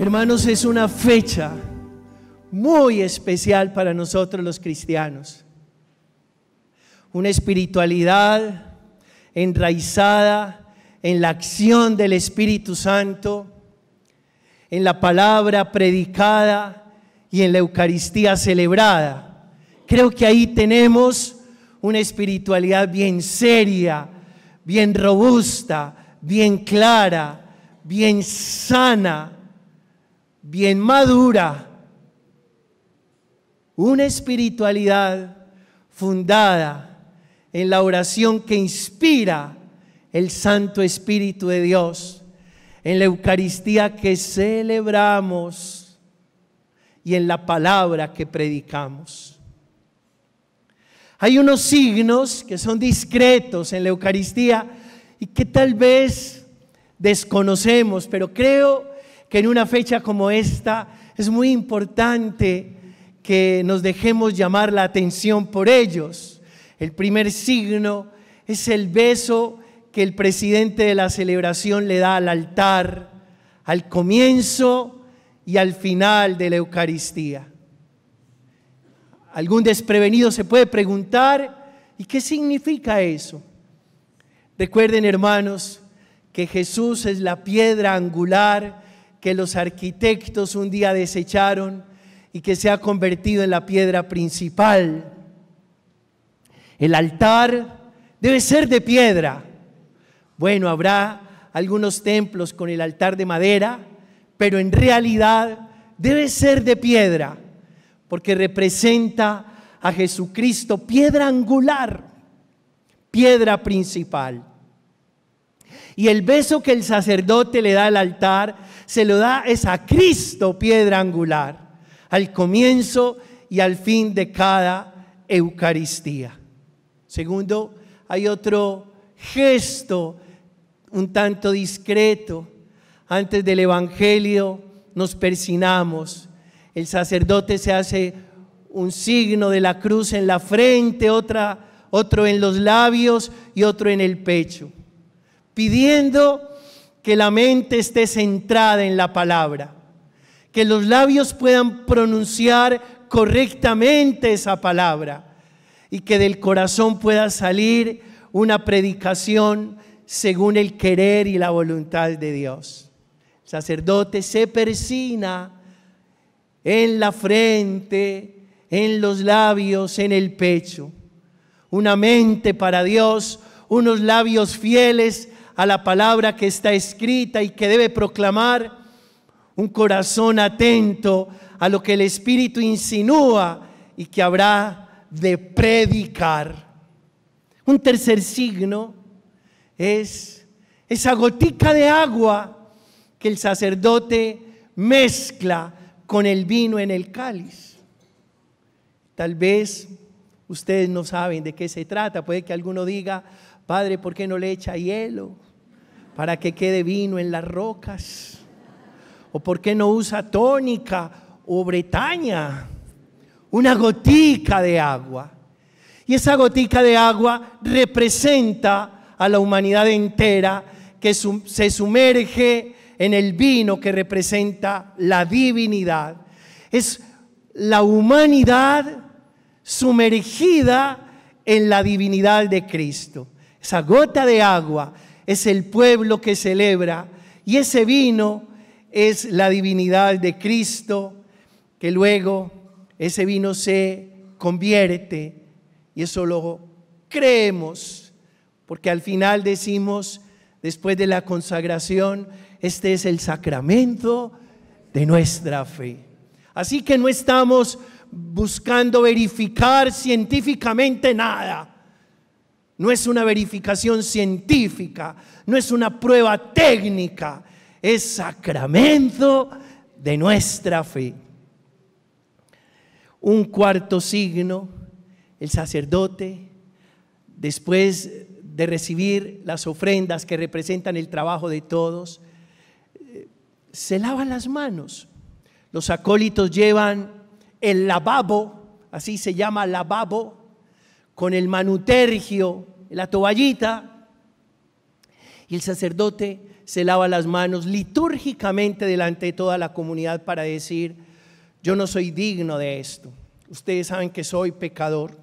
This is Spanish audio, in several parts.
Hermanos, es una fecha muy especial para nosotros los cristianos. Una espiritualidad enraizada en la acción del Espíritu Santo, en la palabra predicada y en la Eucaristía celebrada. Creo que ahí tenemos una espiritualidad bien seria, bien robusta, bien clara, bien sana bien madura, una espiritualidad fundada en la oración que inspira el Santo Espíritu de Dios, en la Eucaristía que celebramos y en la palabra que predicamos. Hay unos signos que son discretos en la Eucaristía y que tal vez desconocemos, pero creo que en una fecha como esta es muy importante que nos dejemos llamar la atención por ellos. El primer signo es el beso que el presidente de la celebración le da al altar, al comienzo y al final de la Eucaristía. Algún desprevenido se puede preguntar, ¿y qué significa eso? Recuerden, hermanos, que Jesús es la piedra angular que los arquitectos un día desecharon y que se ha convertido en la piedra principal. El altar debe ser de piedra. Bueno, habrá algunos templos con el altar de madera, pero en realidad debe ser de piedra, porque representa a Jesucristo, piedra angular, piedra principal. Y el beso que el sacerdote le da al altar se lo da es a Cristo, piedra angular, al comienzo y al fin de cada Eucaristía. Segundo, hay otro gesto un tanto discreto. Antes del Evangelio nos persinamos. El sacerdote se hace un signo de la cruz en la frente, otro en los labios y otro en el pecho, pidiendo que la mente esté centrada en la palabra, que los labios puedan pronunciar correctamente esa palabra y que del corazón pueda salir una predicación según el querer y la voluntad de Dios. El sacerdote se persina en la frente, en los labios, en el pecho. Una mente para Dios, unos labios fieles a la palabra que está escrita y que debe proclamar un corazón atento a lo que el Espíritu insinúa y que habrá de predicar. Un tercer signo es esa gotica de agua que el sacerdote mezcla con el vino en el cáliz. Tal vez ustedes no saben de qué se trata, puede que alguno diga, Padre, ¿por qué no le echa hielo? para que quede vino en las rocas? ¿O por qué no usa tónica o bretaña? Una gotica de agua. Y esa gotica de agua representa a la humanidad entera que se sumerge en el vino que representa la divinidad. Es la humanidad sumergida en la divinidad de Cristo. Esa gota de agua es el pueblo que celebra y ese vino es la divinidad de Cristo, que luego ese vino se convierte y eso lo creemos, porque al final decimos, después de la consagración, este es el sacramento de nuestra fe. Así que no estamos buscando verificar científicamente nada, no es una verificación científica, no es una prueba técnica, es sacramento de nuestra fe. Un cuarto signo, el sacerdote, después de recibir las ofrendas que representan el trabajo de todos, eh, se lava las manos. Los acólitos llevan el lavabo, así se llama lavabo, con el manutergio la toallita, y el sacerdote se lava las manos litúrgicamente delante de toda la comunidad para decir, yo no soy digno de esto, ustedes saben que soy pecador,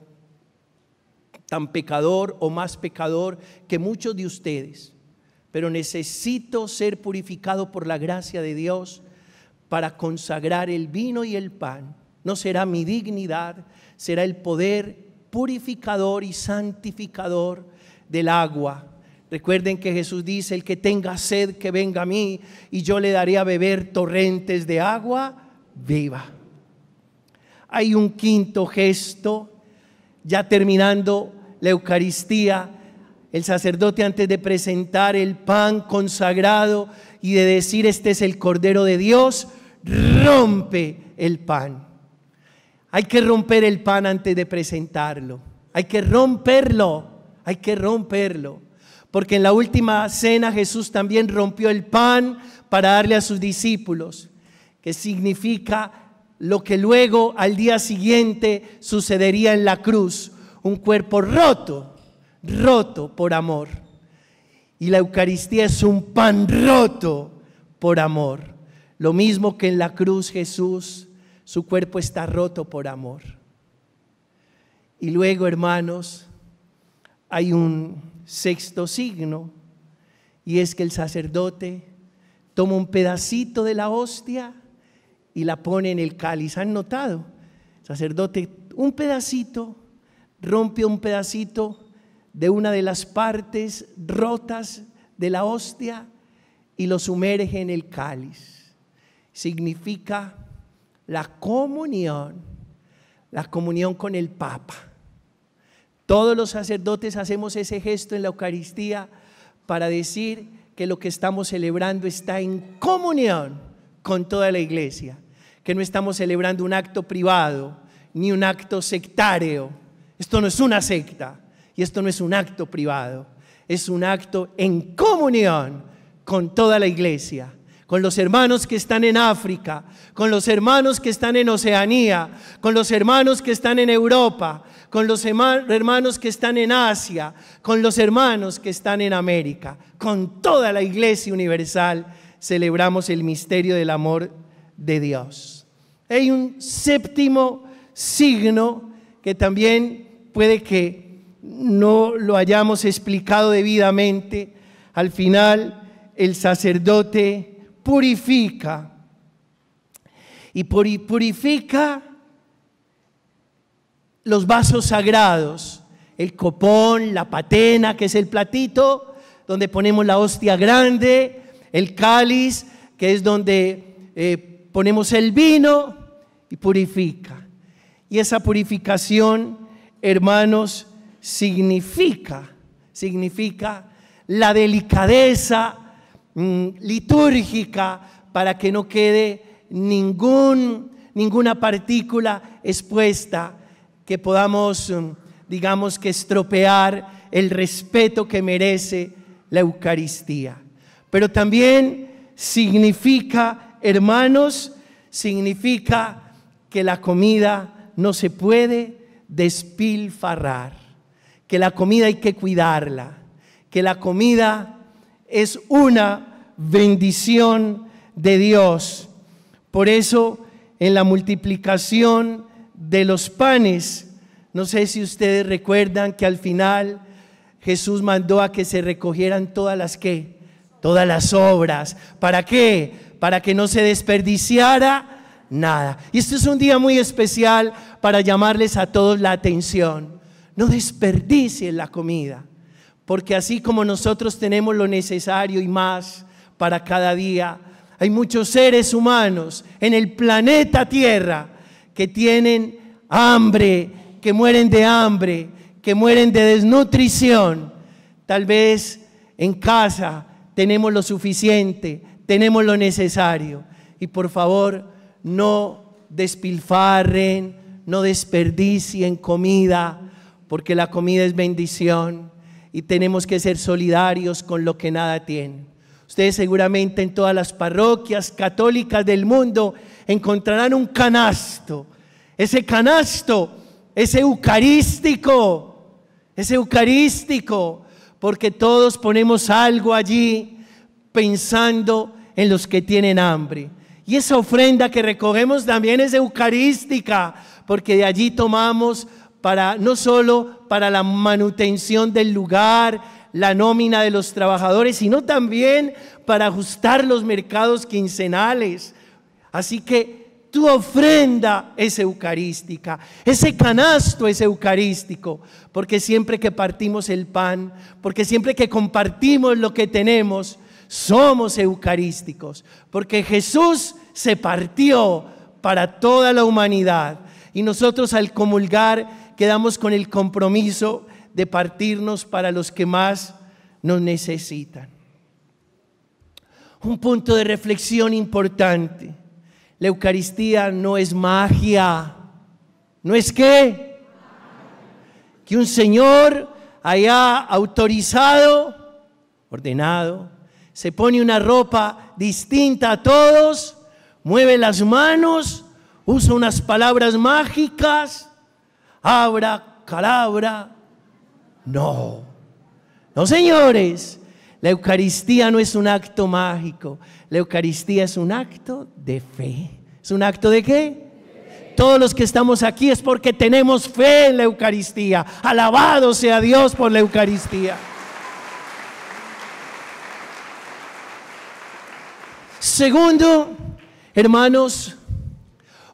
tan pecador o más pecador que muchos de ustedes, pero necesito ser purificado por la gracia de Dios para consagrar el vino y el pan. No será mi dignidad, será el poder purificador y santificador del agua. Recuerden que Jesús dice, el que tenga sed, que venga a mí, y yo le daré a beber torrentes de agua viva. Hay un quinto gesto, ya terminando la Eucaristía, el sacerdote antes de presentar el pan consagrado y de decir, este es el Cordero de Dios, rompe el pan. Hay que romper el pan antes de presentarlo. Hay que romperlo. Hay que romperlo. Porque en la última cena Jesús también rompió el pan para darle a sus discípulos, que significa lo que luego al día siguiente sucedería en la cruz, un cuerpo roto, roto por amor. Y la Eucaristía es un pan roto por amor. Lo mismo que en la cruz Jesús su cuerpo está roto por amor. Y luego, hermanos, hay un sexto signo, y es que el sacerdote toma un pedacito de la hostia y la pone en el cáliz. ¿Han notado? El sacerdote, un pedacito, rompe un pedacito de una de las partes rotas de la hostia y lo sumerge en el cáliz. Significa la comunión, la comunión con el Papa. Todos los sacerdotes hacemos ese gesto en la Eucaristía para decir que lo que estamos celebrando está en comunión con toda la iglesia, que no estamos celebrando un acto privado ni un acto sectario. Esto no es una secta y esto no es un acto privado, es un acto en comunión con toda la iglesia con los hermanos que están en África, con los hermanos que están en Oceanía, con los hermanos que están en Europa, con los hermanos que están en Asia, con los hermanos que están en América. Con toda la iglesia universal celebramos el misterio del amor de Dios. Hay un séptimo signo que también puede que no lo hayamos explicado debidamente. Al final, el sacerdote purifica. Y purifica los vasos sagrados, el copón, la patena, que es el platito donde ponemos la hostia grande, el cáliz, que es donde eh, ponemos el vino y purifica. Y esa purificación, hermanos, significa, significa la delicadeza, Mm, litúrgica para que no quede ningún, ninguna partícula expuesta que podamos, mm, digamos que estropear el respeto que merece la Eucaristía. Pero también significa, hermanos, significa que la comida no se puede despilfarrar, que la comida hay que cuidarla, que la comida es una bendición de Dios. Por eso en la multiplicación de los panes, no sé si ustedes recuerdan que al final Jesús mandó a que se recogieran todas las que, todas las obras. ¿Para qué? Para que no se desperdiciara nada. Y este es un día muy especial para llamarles a todos la atención. No desperdicien la comida porque así como nosotros tenemos lo necesario y más para cada día, hay muchos seres humanos en el planeta Tierra que tienen hambre, que mueren de hambre, que mueren de desnutrición. Tal vez en casa tenemos lo suficiente, tenemos lo necesario. Y por favor, no despilfarren, no desperdicien comida, porque la comida es bendición y tenemos que ser solidarios con lo que nada tiene. Ustedes seguramente en todas las parroquias católicas del mundo encontrarán un canasto. Ese canasto es eucarístico, es eucarístico, porque todos ponemos algo allí pensando en los que tienen hambre. Y esa ofrenda que recogemos también es eucarística, porque de allí tomamos no solo para la manutención del lugar, la nómina de los trabajadores, sino también para ajustar los mercados quincenales. Así que tu ofrenda es eucarística, ese canasto es eucarístico, porque siempre que partimos el pan, porque siempre que compartimos lo que tenemos, somos eucarísticos, porque Jesús se partió para toda la humanidad y nosotros al comulgar quedamos con el compromiso de partirnos para los que más nos necesitan. Un punto de reflexión importante. La Eucaristía no es magia. ¿No es qué? Que un Señor haya autorizado, ordenado, se pone una ropa distinta a todos, mueve las manos, usa unas palabras mágicas abra, calabra. No, no señores, la Eucaristía no es un acto mágico, la Eucaristía es un acto de fe. ¿Es un acto de qué? Todos los que estamos aquí es porque tenemos fe en la Eucaristía. Alabado sea Dios por la Eucaristía. Segundo, hermanos,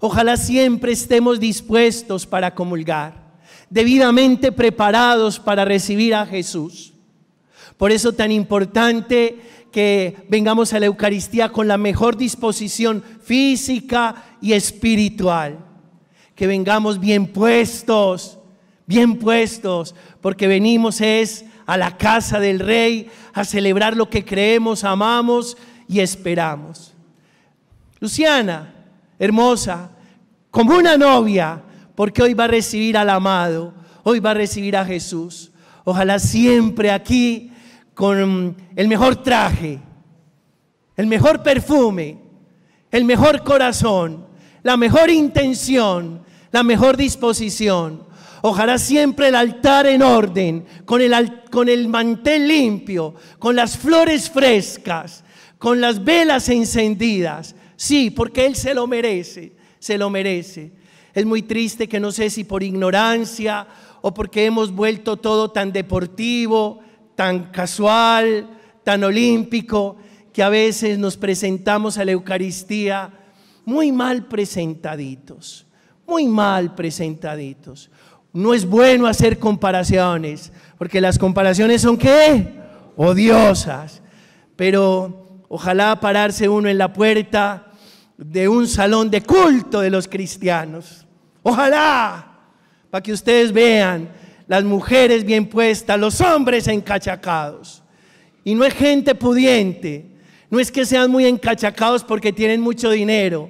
Ojalá siempre estemos dispuestos para comulgar, debidamente preparados para recibir a Jesús. Por eso tan importante que vengamos a la Eucaristía con la mejor disposición física y espiritual. Que vengamos bien puestos, bien puestos, porque venimos es a la casa del Rey a celebrar lo que creemos, amamos y esperamos. Luciana, hermosa, como una novia, porque hoy va a recibir al amado, hoy va a recibir a Jesús. Ojalá siempre aquí con el mejor traje, el mejor perfume, el mejor corazón, la mejor intención, la mejor disposición. Ojalá siempre el altar en orden, con el, con el mantel limpio, con las flores frescas, con las velas encendidas, Sí, porque Él se lo merece, se lo merece. Es muy triste que no sé si por ignorancia o porque hemos vuelto todo tan deportivo, tan casual, tan olímpico, que a veces nos presentamos a la Eucaristía muy mal presentaditos, muy mal presentaditos. No es bueno hacer comparaciones, porque las comparaciones son qué? Odiosas. Pero ojalá pararse uno en la puerta de un salón de culto de los cristianos. Ojalá, para que ustedes vean las mujeres bien puestas, los hombres encachacados. Y no es gente pudiente, no es que sean muy encachacados porque tienen mucho dinero,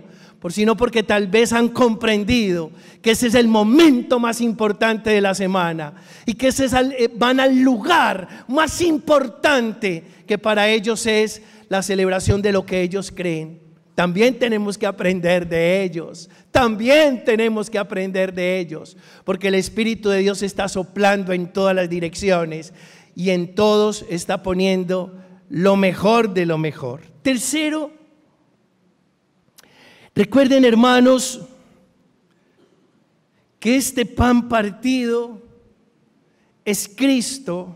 sino porque tal vez han comprendido que ese es el momento más importante de la semana y que se eh, van al lugar más importante que para ellos es la celebración de lo que ellos creen. También tenemos que aprender de ellos. También tenemos que aprender de ellos. Porque el Espíritu de Dios está soplando en todas las direcciones y en todos está poniendo lo mejor de lo mejor. Tercero, recuerden hermanos que este pan partido es Cristo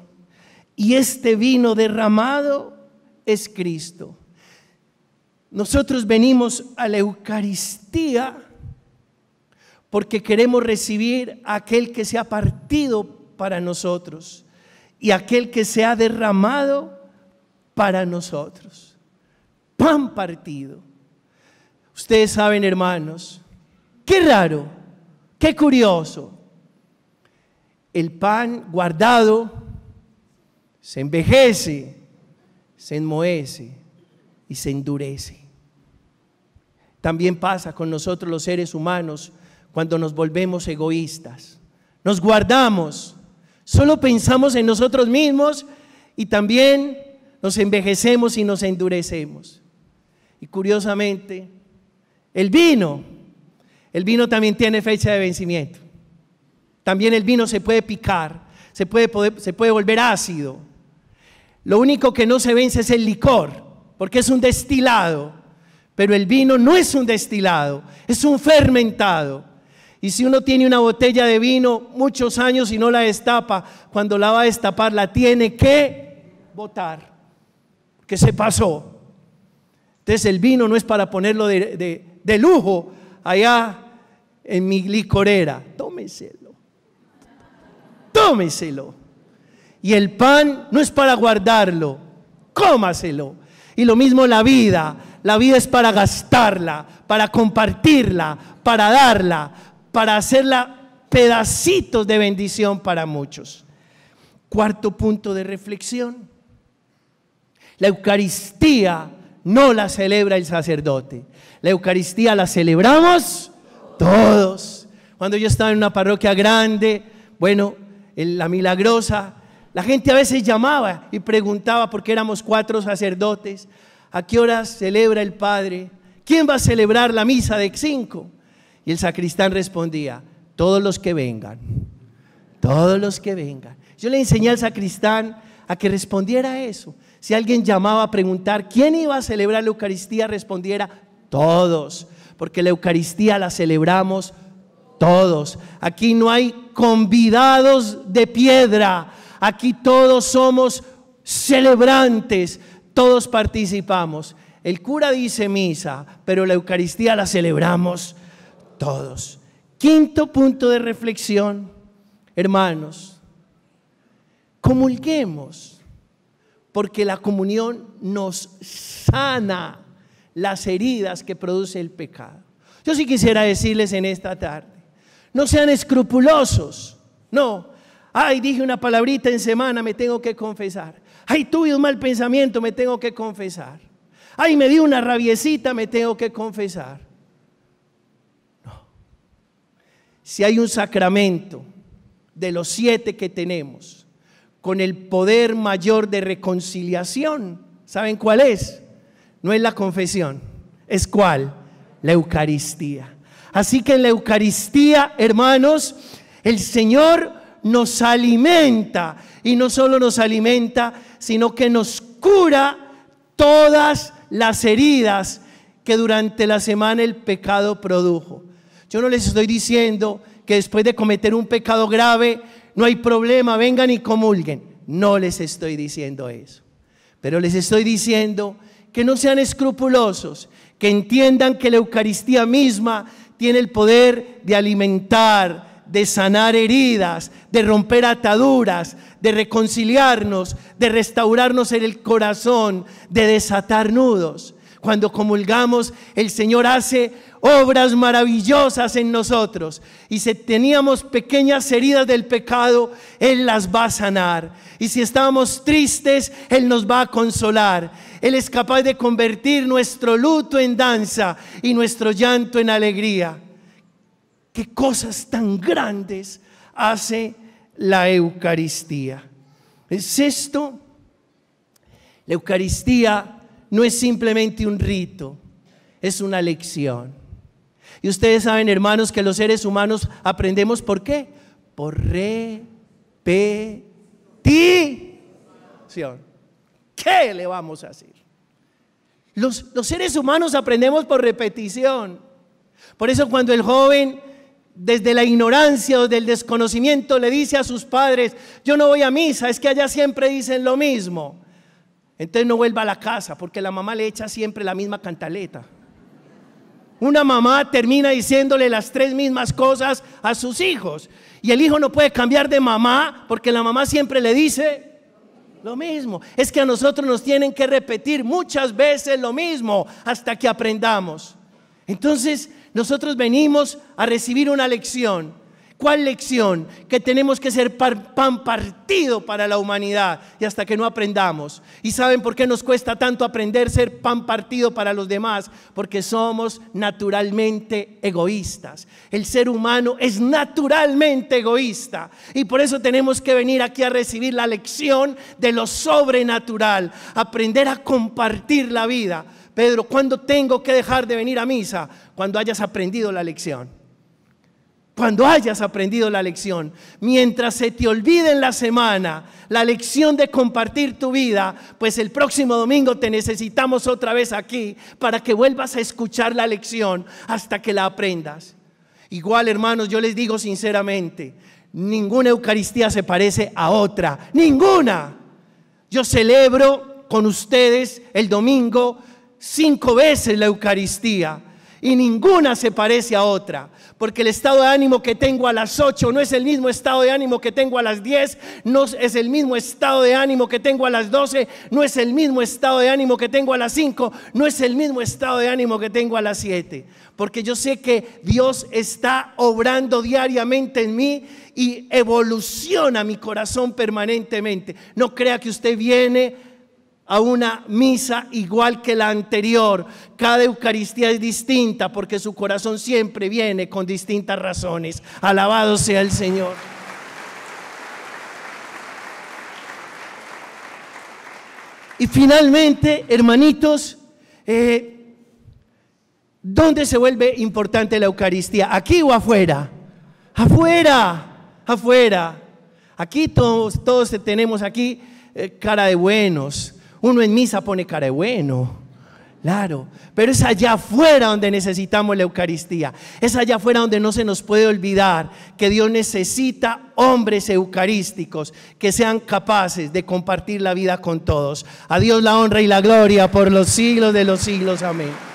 y este vino derramado es Cristo. Nosotros venimos a la Eucaristía porque queremos recibir a aquel que se ha partido para nosotros y aquel que se ha derramado para nosotros. Pan partido. Ustedes saben, hermanos, qué raro, qué curioso. El pan guardado se envejece, se enmohece y se endurece. También pasa con nosotros los seres humanos cuando nos volvemos egoístas. Nos guardamos, solo pensamos en nosotros mismos y también nos envejecemos y nos endurecemos. Y curiosamente, el vino, el vino también tiene fecha de vencimiento. También el vino se puede picar, se puede, se puede volver ácido. Lo único que no se vence es el licor, porque es un destilado. Pero el vino no es un destilado, es un fermentado. Y si uno tiene una botella de vino muchos años y no la destapa, cuando la va a destapar la tiene que botar, que se pasó. Entonces el vino no es para ponerlo de, lujo allá en mi licorera. Tómeselo. Tómeselo. Y el pan no es para guardarlo. Cómaselo. Y lo mismo la vida. La vida es para gastarla, para compartirla, para darla, para hacerla pedacitos de bendición para muchos. Cuarto punto de reflexión. La Eucaristía no la celebra el sacerdote. La Eucaristía la celebramos todos. Cuando yo estaba en una parroquia grande, bueno, en la milagrosa, la gente a veces llamaba y preguntaba por qué éramos cuatro sacerdotes, ¿A qué horas celebra el Padre? ¿Quién va a celebrar la misa de cinco? Y el sacristán respondía, todos los que vengan, todos los que vengan. Yo le enseñé al sacristán a que respondiera a eso. Si alguien llamaba a preguntar quién iba a celebrar la Eucaristía, respondiera, todos, porque la Eucaristía la celebramos todos. Aquí no hay convidados de piedra, aquí todos somos celebrantes, todos participamos. El cura dice misa, pero la Eucaristía la celebramos todos. Quinto punto de reflexión, hermanos, comulguemos, porque la comunión nos sana las heridas que produce el pecado. Yo sí quisiera decirles en esta tarde, no sean escrupulosos, no, Ay, dije una palabrita en semana, me tengo que confesar. Ay, tuve un mal pensamiento, me tengo que confesar. Ay, me di una rabiecita, me tengo que confesar. No. Si hay un sacramento de los siete que tenemos, con el poder mayor de reconciliación, ¿saben cuál es? No es la confesión, es cuál? La Eucaristía. Así que en la Eucaristía, hermanos, el Señor nos alimenta. Y no solo nos alimenta, sino que nos cura todas las heridas que durante la semana el pecado produjo. Yo no les estoy diciendo que después de cometer un pecado grave no hay problema, vengan y comulguen. No les estoy diciendo eso. Pero les estoy diciendo que no sean escrupulosos, que entiendan que la Eucaristía misma tiene el poder de alimentar, de sanar heridas, de romper ataduras, de reconciliarnos, de restaurarnos en el corazón, de desatar nudos. Cuando comulgamos, el Señor hace obras maravillosas en nosotros. Y si teníamos pequeñas heridas del pecado, Él las va a sanar. Y si estábamos tristes, Él nos va a consolar. Él es capaz de convertir nuestro luto en danza y nuestro llanto en alegría qué cosas tan grandes hace la Eucaristía. Es esto, la Eucaristía no es simplemente un rito, es una lección. Y ustedes saben, hermanos, que los seres humanos aprendemos por qué? Por repetición. ¿Qué le vamos a decir? Los, los seres humanos aprendemos por repetición. Por eso cuando el joven desde la ignorancia o del desconocimiento le dice a sus padres, yo no voy a misa, es que allá siempre dicen lo mismo. Entonces no vuelva a la casa porque la mamá le echa siempre la misma cantaleta. Una mamá termina diciéndole las tres mismas cosas a sus hijos y el hijo no puede cambiar de mamá porque la mamá siempre le dice lo mismo. Es que a nosotros nos tienen que repetir muchas veces lo mismo hasta que aprendamos. Entonces, nosotros venimos a recibir una lección. ¿Cuál lección? Que tenemos que ser pan partido para la humanidad y hasta que no aprendamos. ¿Y saben por qué nos cuesta tanto aprender ser pan partido para los demás? Porque somos naturalmente egoístas. El ser humano es naturalmente egoísta y por eso tenemos que venir aquí a recibir la lección de lo sobrenatural, aprender a compartir la vida. Pedro, ¿cuándo tengo que dejar de venir a misa? Cuando hayas aprendido la lección. Cuando hayas aprendido la lección. Mientras se te olvide en la semana la lección de compartir tu vida, pues el próximo domingo te necesitamos otra vez aquí para que vuelvas a escuchar la lección hasta que la aprendas. Igual, hermanos, yo les digo sinceramente, ninguna Eucaristía se parece a otra. Ninguna. Yo celebro con ustedes el domingo cinco veces la Eucaristía y ninguna se parece a otra, porque el estado de ánimo que tengo a las ocho no es el mismo estado de ánimo que tengo a las diez no es el mismo estado de ánimo que tengo a las doce no es el mismo estado de ánimo que tengo a las cinco no es el mismo estado de ánimo que tengo a las siete porque yo sé que Dios está obrando diariamente en mí y evoluciona mi corazón permanentemente. No crea que usted viene a una misa igual que la anterior. Cada Eucaristía es distinta porque su corazón siempre viene con distintas razones. Alabado sea el Señor. Y finalmente, hermanitos, eh, ¿dónde se vuelve importante la Eucaristía? ¿Aquí o afuera? Afuera, afuera. Aquí todos, todos tenemos aquí eh, cara de buenos, uno en misa pone cara bueno. Claro, pero es allá afuera donde necesitamos la Eucaristía. Es allá afuera donde no se nos puede olvidar que Dios necesita hombres eucarísticos que sean capaces de compartir la vida con todos. A Dios la honra y la gloria por los siglos de los siglos. Amén.